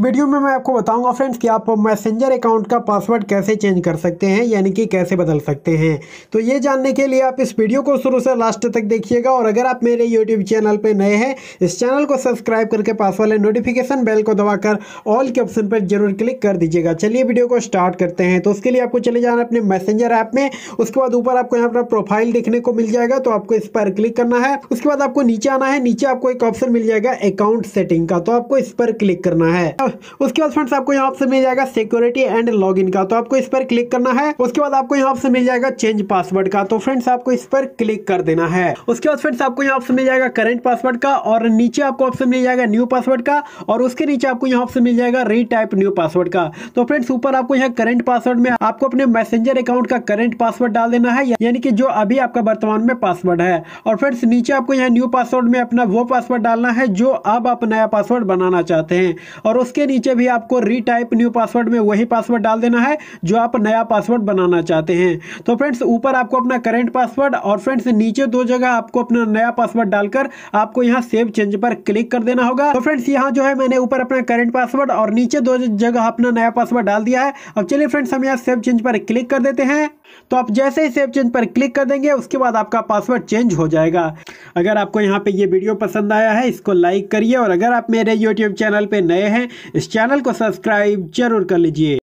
video में मैं आपको बताऊंगा फ्रेंड्स कि आप मैसेंजर अकाउंट का पासवर्ड कैसे चेंज कर सकते हैं यानी कि कैसे बदल सकते हैं तो ये जानने के लिए आप इस वीडियो को शुरू से लास्ट तक देखिएगा और अगर आप मेरे यूट्यूब चैनल पर नए हैं इस चैनल को सब्सक्राइब करके पास वाले नोटिफिकेशन बेल को दबाकर ऑल के ऑप्शन पर जरूर क्लिक कर दीजिएगा चलिए वीडियो को स्टार्ट करते हैं तो उसके लिए आपको चले जाना अपने मैसेंजर ऐप में उसके बाद ऊपर आपको यहाँ पर प्रोफाइल देखने को मिल जाएगा तो आपको इस पर क्लिक करना है उसके बाद आपको नीचे आना है नीचे आपको एक ऑप्शन मिल जाएगा अकाउंट सेटिंग का तो आपको इस पर क्लिक करना है उसके बाद फ्रेंड्स आपको यहाँ से मिल जाएगा सिक्योरिटी एंड लॉग का तो आपको इस पर क्लिक करना है उसके बाद आपको यहाँ से मिल जाएगा चेंज पासवर्ड का तो फ्रेंड्स आपको इस पर क्लिक कर देना है उसके बाद फ्रेंड्स आपको यहाँ से मिल जाएगा करेंट पासवर्ड का और नीचे आपको ऑप्शन मिल जाएगा न्यू पासवर्ड का और उसके नीचे आपको यहाँ ऑप्शन मिल जाएगा रीटाइप न्यू पासवर्ड का तो फ्रेंड्स ऊपर आपको यहाँ करेंट पासवर्ड में आपको अपने मैसेंजर अकाउंट का करेंट पासवर्ड डाल देना है यानी कि जो अभी आपका वर्तमान में पासवर्ड है और फ्रेंड्स नीचे आपको यहाँ न्यू पासवर्ड में अपना वो पासवर्ड डालना है जो अब आप नया पासवर्ड बनाना चाहते हैं और उसके इसके नीचे भी आपको रीटाइप न्यू पासवर्ड में वही पासवर्ड डाल देना है जो आप नया पासवर्ड बनाना चाहते हैं तो फ्रेंड्स ऊपर आपको अपना करेंट पासवर्ड और फ्रेंड्स नीचे दो जगह आपको अपना नया पासवर्ड डालकर आपको यहाँ सेव चेंज पर क्लिक कर देना होगा तो फ्रेंड्स यहाँ जो है मैंने ऊपर अपना करेंट पासवर्ड और नीचे दो जगह अपना नया पासवर्ड डाल दिया है अब चलिए फ्रेंड्स हम यहाँ सेव चेंज पर क्लिक कर देते हैं तो आप जैसे ही सेव चेंज पर क्लिक कर देंगे उसके बाद आपका पासवर्ड चेंज हो जाएगा अगर आपको यहाँ पे ये वीडियो पसंद आया है इसको लाइक करिए और अगर आप मेरे यूट्यूब चैनल पर नए हैं इस चैनल को सब्सक्राइब जरूर कर लीजिए